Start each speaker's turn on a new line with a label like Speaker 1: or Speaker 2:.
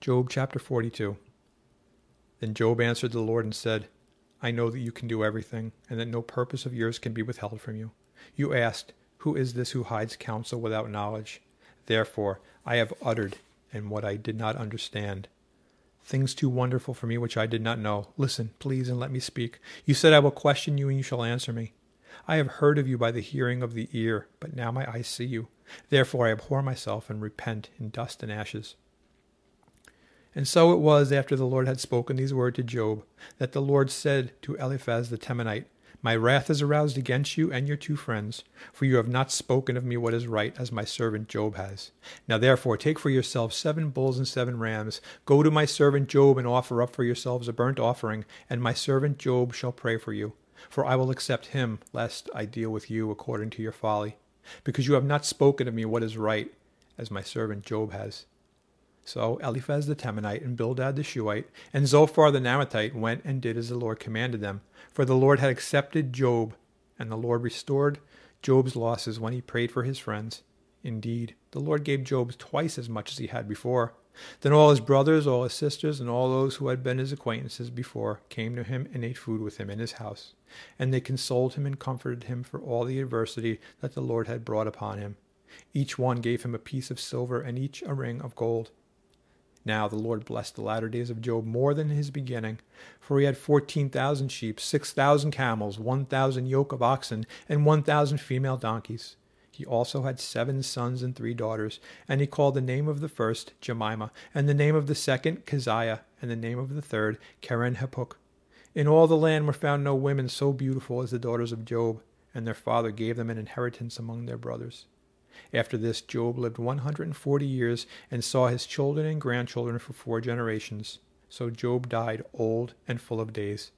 Speaker 1: Job chapter 42. Then Job answered the Lord and said, I know that you can do everything, and that no purpose of yours can be withheld from you. You asked, Who is this who hides counsel without knowledge? Therefore, I have uttered, and what I did not understand. Things too wonderful for me which I did not know. Listen, please, and let me speak. You said, I will question you, and you shall answer me. I have heard of you by the hearing of the ear, but now my eyes see you. Therefore, I abhor myself and repent in dust and ashes. And so it was after the Lord had spoken these words to Job that the Lord said to Eliphaz the Temanite, My wrath is aroused against you and your two friends, for you have not spoken of me what is right, as my servant Job has. Now therefore take for yourselves seven bulls and seven rams, go to my servant Job and offer up for yourselves a burnt offering, and my servant Job shall pray for you. For I will accept him, lest I deal with you according to your folly. Because you have not spoken of me what is right, as my servant Job has. So Eliphaz the Temanite and Bildad the Shuhite and Zophar the Namathite went and did as the Lord commanded them. For the Lord had accepted Job, and the Lord restored Job's losses when he prayed for his friends. Indeed, the Lord gave Job twice as much as he had before. Then all his brothers, all his sisters, and all those who had been his acquaintances before came to him and ate food with him in his house. And they consoled him and comforted him for all the adversity that the Lord had brought upon him. Each one gave him a piece of silver and each a ring of gold. Now the Lord blessed the latter days of Job more than his beginning, for he had fourteen thousand sheep, six thousand camels, one thousand yoke of oxen, and one thousand female donkeys. He also had seven sons and three daughters, and he called the name of the first Jemima, and the name of the second Keziah, and the name of the third Keren Hapuk. In all the land were found no women so beautiful as the daughters of Job, and their father gave them an inheritance among their brothers. After this, Job lived 140 years and saw his children and grandchildren for four generations. So Job died old and full of days.